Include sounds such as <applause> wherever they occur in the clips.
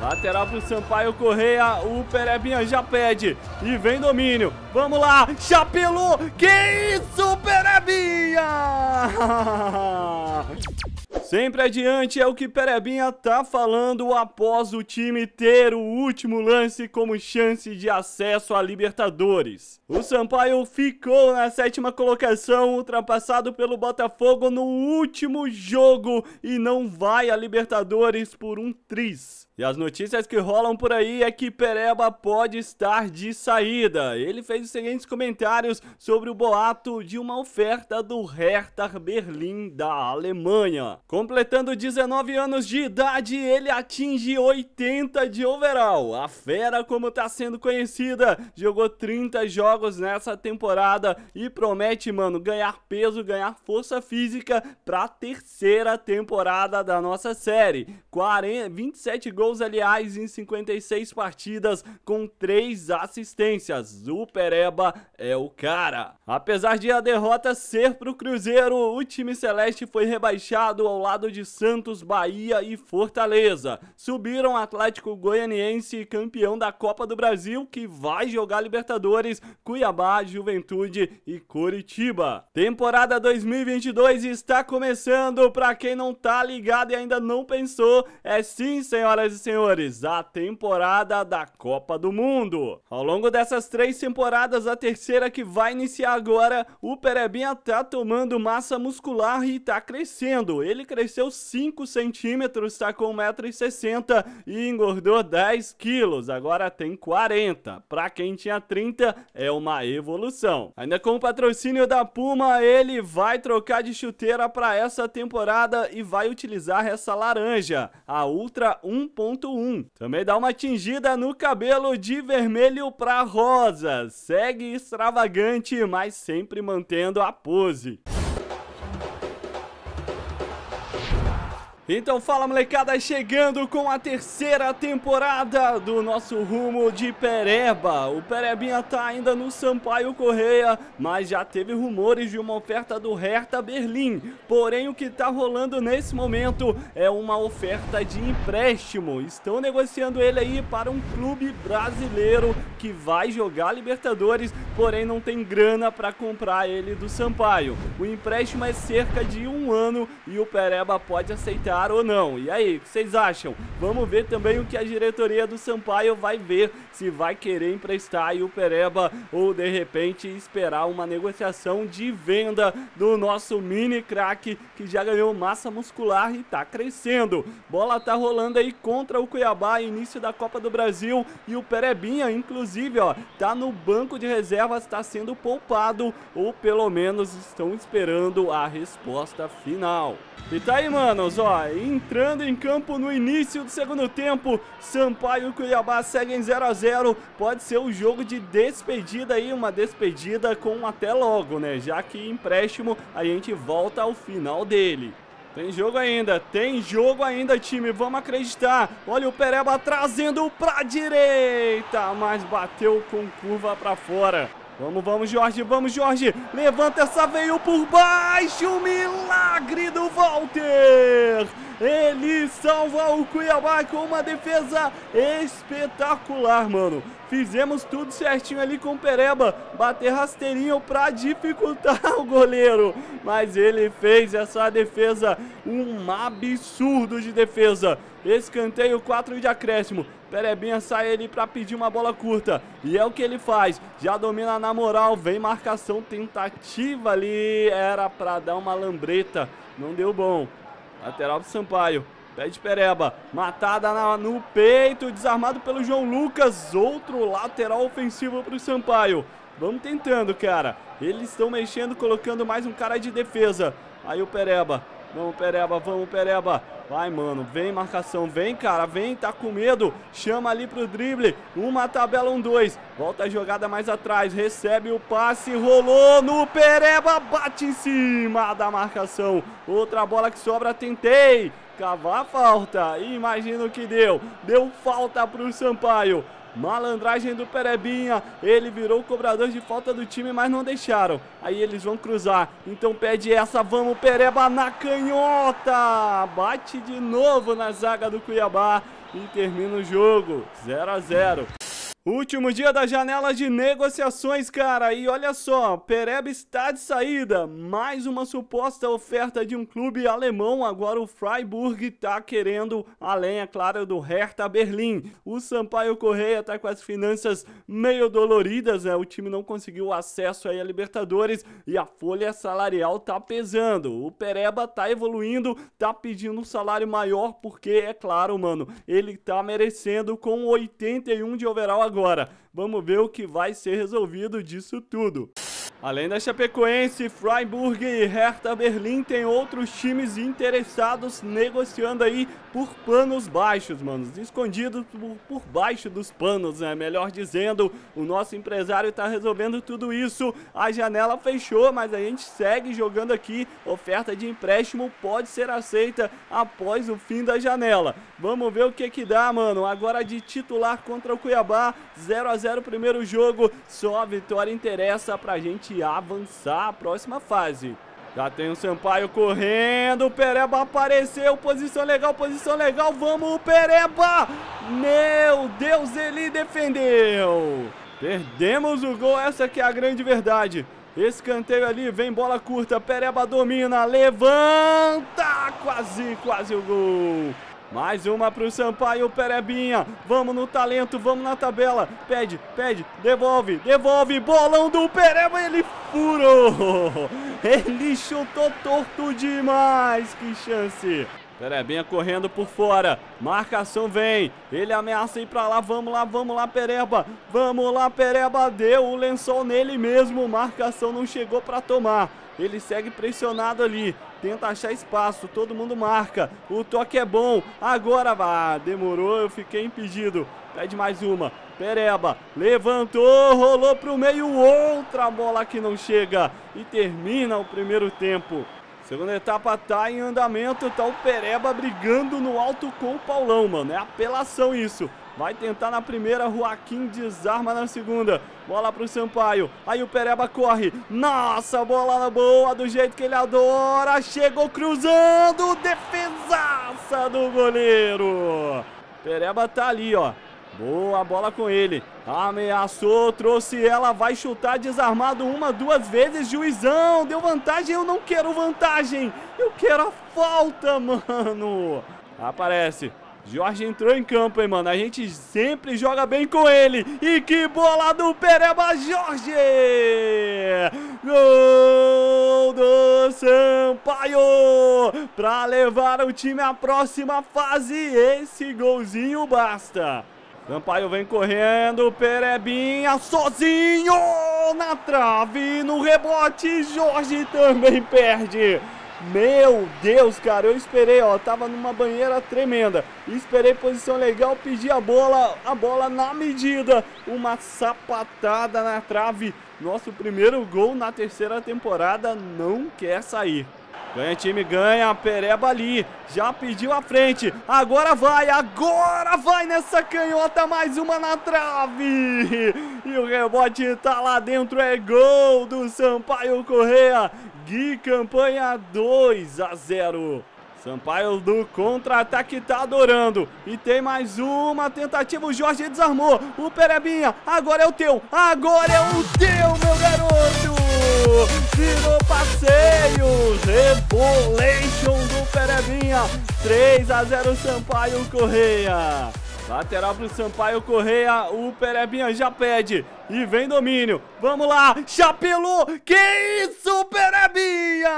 Lateral pro Sampaio Correia. O Perebinha já pede. E vem domínio. Vamos lá. Chapelou. Que isso, Perebinha! <laughs> Sempre adiante é o que Perebinha tá falando após o time ter o último lance como chance de acesso à Libertadores. O Sampaio ficou na sétima colocação, ultrapassado pelo Botafogo no último jogo e não vai à Libertadores por um tris. E as notícias que rolam por aí é que Pereba pode estar de saída. Ele fez os seguintes comentários sobre o boato de uma oferta do Hertha Berlim da Alemanha. Completando 19 anos de idade, ele atinge 80 de overall. A fera, como está sendo conhecida, jogou 30 jogos nessa temporada e promete, mano, ganhar peso, ganhar força física para a terceira temporada da nossa série. 40, 27 gols gols, aliás, em 56 partidas, com 3 assistências. O Pereba é o cara. Apesar de a derrota ser para o Cruzeiro, o time celeste foi rebaixado ao lado de Santos, Bahia e Fortaleza. Subiram Atlético Goianiense, campeão da Copa do Brasil, que vai jogar Libertadores, Cuiabá, Juventude e Coritiba. Temporada 2022 está começando. Para quem não tá ligado e ainda não pensou, é sim, senhoras e senhores, a temporada da Copa do Mundo. Ao longo dessas três temporadas, a terceira que vai iniciar agora, o Perebinha tá tomando massa muscular e tá crescendo. Ele cresceu 5 centímetros, tá com 1,60m e engordou 10 quilos, agora tem 40. Pra quem tinha 30, é uma evolução. Ainda com o patrocínio da Puma, ele vai trocar de chuteira para essa temporada e vai utilizar essa laranja, a Ultra 1.0. Também dá uma tingida no cabelo de vermelho para rosa. Segue extravagante, mas sempre mantendo a pose. Então fala molecada, chegando com a terceira temporada do nosso rumo de Pereba. O Perebinha tá ainda no Sampaio Correia, mas já teve rumores de uma oferta do Hertha Berlim. Porém, o que tá rolando nesse momento é uma oferta de empréstimo. Estão negociando ele aí para um clube brasileiro que vai jogar Libertadores, porém não tem grana para comprar ele do Sampaio. O empréstimo é cerca de um ano e o Pereba pode aceitar titular ou não. E aí, o que vocês acham? Vamos ver também o que a diretoria do Sampaio vai ver se vai querer emprestar o Pereba ou de repente esperar uma negociação de venda do nosso mini craque que já ganhou massa muscular e tá crescendo. Bola tá rolando aí contra o Cuiabá, início da Copa do Brasil e o Perebinha, inclusive, ó, tá no banco de reservas, tá sendo poupado ou pelo menos estão esperando a resposta final. E tá aí, manos, ó, entrando em campo no início do segundo tempo. Sampaio e Cuiabá seguem 0 a 0. Pode ser um jogo de despedida aí, uma despedida com até logo, né? Já que empréstimo a gente volta ao final dele. Tem jogo ainda, tem jogo ainda, time. Vamos acreditar. Olha o Pereba trazendo pra direita, mas bateu com curva pra fora. Vamos, vamos, Jorge, vamos, Jorge. Levanta essa, veio por baixo. O milagre do Walter. Ele salva o Cuiabá com uma defesa espetacular, mano. Fizemos tudo certinho ali com o Pereba. Bater rasteirinho pra dificultar <laughs> o goleiro. Mas ele fez essa defesa um absurdo de defesa. Escanteio 4 de acréscimo. Perebinha sai ali para pedir uma bola curta. E é o que ele faz. Já domina na moral. Vem marcação tentativa ali. Era para dar uma lambreta. Não deu bom. Lateral pro Sampaio. Pede Pereba. Matada na, no peito. Desarmado pelo João Lucas. Outro lateral ofensivo pro Sampaio. Vamos tentando, cara. Eles estão mexendo, colocando mais um cara de defesa. Aí o Pereba. Vamos, Pereba. Vamos, Pereba. Vai, mano. Vem, marcação. Vem, cara. Vem, tá com medo. Chama ali pro drible. Uma tabela, um, dois. Volta a jogada mais atrás. Recebe o passe. Rolou no Pereba. Bate em cima da marcação. Outra bola que sobra. Tentei cavar falta. Imagino que deu. Deu falta pro Sampaio. Malandragem do Perebinha. Ele virou o cobrador de falta do time, mas não deixaram. Aí eles vão cruzar. Então pede essa. Vamos, Pereba na canhota. Bate de novo na zaga do Cuiabá e termina o jogo. 0 a 0. Último dia da janela de negociações, cara. E olha só, Pereb está de saída. Mais uma suposta oferta de um clube alemão. Agora o Freiburg está querendo, além, é claro, do Hertha Berlim. O Sampaio Correia está com as finanças meio doloridas, né? O time não conseguiu acesso aí a Libertadores e a folha salarial está pesando. O Pereba está evoluindo, está pedindo um salário maior porque, é claro, mano, ele está merecendo com 81 de overall agora. Vamos ver o que vai ser resolvido disso tudo. Além da Chapecoense, Freiburg e Hertha Berlim tem outros times interessados negociando aí por panos baixos, mano. escondidos por, baixo dos panos, né? Melhor dizendo, o nosso empresário tá resolvendo tudo isso. A janela fechou, mas a gente segue jogando aqui. Oferta de empréstimo pode ser aceita após o fim da janela. Vamos ver o que que dá, mano. Agora de titular contra o Cuiabá, 0 a 0 primeiro jogo. Só a vitória interessa pra gente gente avançar a próxima fase. Já tem o Sampaio correndo, o Pereba apareceu, posição legal, posição legal, vamos Pereba! Meu Deus, ele defendeu! Perdemos o gol, essa que é a grande verdade. Escanteio ali, vem bola curta, Pereba domina, levanta! Quase, quase o gol! Mais uma pro Sampaio Perebinha. Vamos no talento, vamos na tabela. Pede, pede, devolve, devolve. Bolão do Pereba, ele furou. <laughs> Ele chutou torto demais. Que chance. Perebinha correndo por fora. Marcação vem. Ele ameaça ir pra lá. Vamos lá, vamos lá, Pereba. Vamos lá, Pereba. Deu o lençol nele mesmo. Marcação não chegou pra tomar. Ele segue pressionado ali. Tenta achar espaço. Todo mundo marca. O toque é bom. Agora, vá. Ah, demorou. Eu fiquei impedido. Pede mais uma. Pereba levantou, rolou pro meio. Outra bola que não chega. E termina o primeiro tempo. Segunda etapa tá em andamento, tá o Pereba brigando no alto com o Paulão, mano. É apelação isso. Vai tentar na primeira, Joaquim desarma na segunda. Bola pro Sampaio. Aí o Pereba corre. Nossa, bola na boa, do jeito que ele adora. Chegou cruzando, defesaça do goleiro. Pereba tá ali, ó. Boa bola com ele. Ameaçou, trouxe ela, vai chutar desarmado uma, duas vezes. Juizão, deu vantagem. Eu não quero vantagem. Eu quero a falta, <laughs> mano. Aparece. Jorge entrou em campo, hein, mano. A gente sempre joga bem com ele. E que bola do Pereba Jorge! Gol do Sampaio! Pra levar o time à próxima fase, esse golzinho basta. Sampaio vem correndo, Perebinha sozinho na trave, no rebote, Jorge também perde. Meu Deus, cara, eu esperei, ó, tava numa banheira tremenda. Esperei posição legal, pedi a bola, a bola na medida. Uma sapatada na trave. Nosso primeiro gol na terceira temporada não quer sair. Ganha time, ganha, Pereba ali, já pediu a frente, agora vai, agora vai nessa canhota, mais uma na trave, e o rebote tá lá dentro, é gol do Sampaio Correa, Gui Campanha 2 a 0. Sampaio do contra-ataque tá adorando. E tem mais uma tentativa. O Jorge desarmou. O Perebinha. Agora é o teu. Agora é o teu, meu garoto. Virou Passeios, Rebolation do Perebinha, 3 a 0 Sampaio Correia. Lateral pro Sampaio Correia, o Perebinha já pede e vem domínio. Vamos lá, chapelou, que isso, Perebinha!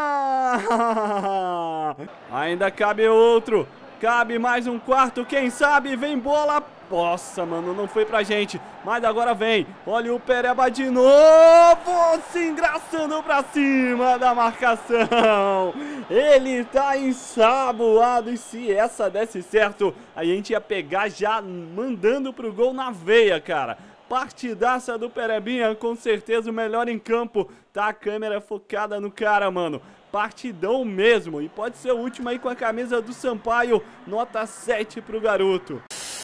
<laughs> Ainda cabe outro, cabe mais um quarto, quem sabe vem bola nossa, mano, não foi pra gente. Mas agora vem. Olha o Pereba de novo. Se engraçando pra cima da marcação. Ele tá ensaboado. E se essa desse certo, a gente ia pegar já mandando pro gol na veia, cara partidaça do Perebinha, com certeza o melhor em campo. Tá a câmera focada no cara, mano. Partidão mesmo. E pode ser o último aí com a camisa do Sampaio. Nota 7 pro garoto.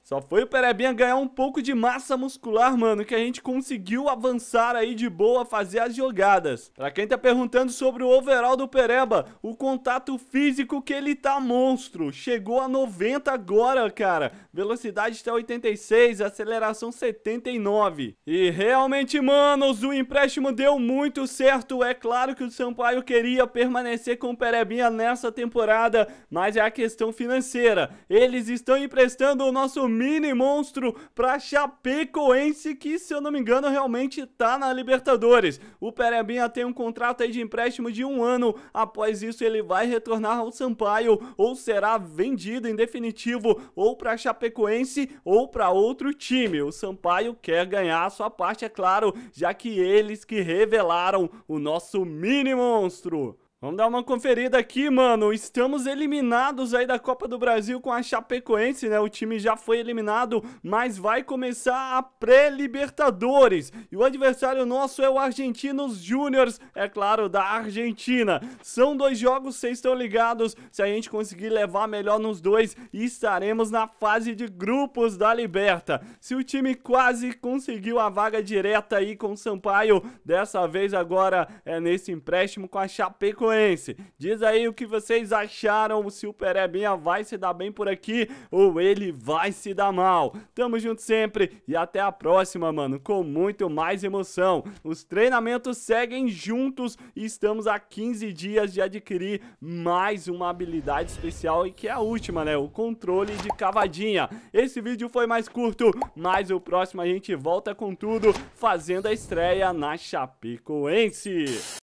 Só foi o Perebinha ganhar um pouco de massa muscular, mano, que a gente conseguiu avançar aí de boa, fazer as jogadas. Pra quem tá perguntando sobre o overall do Pereba, o contato físico que ele tá monstro. Chegou a 90 agora, cara. Velocidade tá 86, aceleração 79. E realmente, manos, o empréstimo deu muito certo. É claro que o Sampaio queria permanecer com o Perebinha nessa temporada, mas é a questão financeira. Eles estão emprestando o nosso mini monstro para Chapecoense, que se eu não me engano realmente tá na Libertadores. O Perebinha tem um contrato aí de empréstimo de um ano, após isso ele vai retornar ao Sampaio ou será vendido em definitivo ou para Chapecoense ou para outro time. O Sampaio quer ganhar a sua parte, é claro, já que eles que revelaram o nosso mini monstro. Vamos dar uma conferida aqui, mano. Estamos eliminados aí da Copa do Brasil com a Chapecoense, né? O time já foi eliminado, mas vai começar a pré-Libertadores. E o adversário nosso é o Argentinos Júnior, é claro, da Argentina. São dois jogos, vocês estão ligados. Se a gente conseguir levar melhor nos dois, estaremos na fase de grupos da Liberta. Se o time quase conseguiu a vaga direta aí com o Sampaio, dessa vez agora é nesse empréstimo com a Chapecoense Chapecoense. Diz aí o que vocês acharam. se O Perebinha é vai se dar bem por aqui ou ele vai se dar mal. Tamo junto sempre e até a próxima, mano, com muito mais emoção. Os treinamentos seguem juntos e estamos a 15 dias de adquirir mais uma habilidade especial e que é a última, né? O controle de cavadinha. Esse vídeo foi mais curto, mas o próximo a gente volta com tudo, fazendo a estreia na Chapecoense.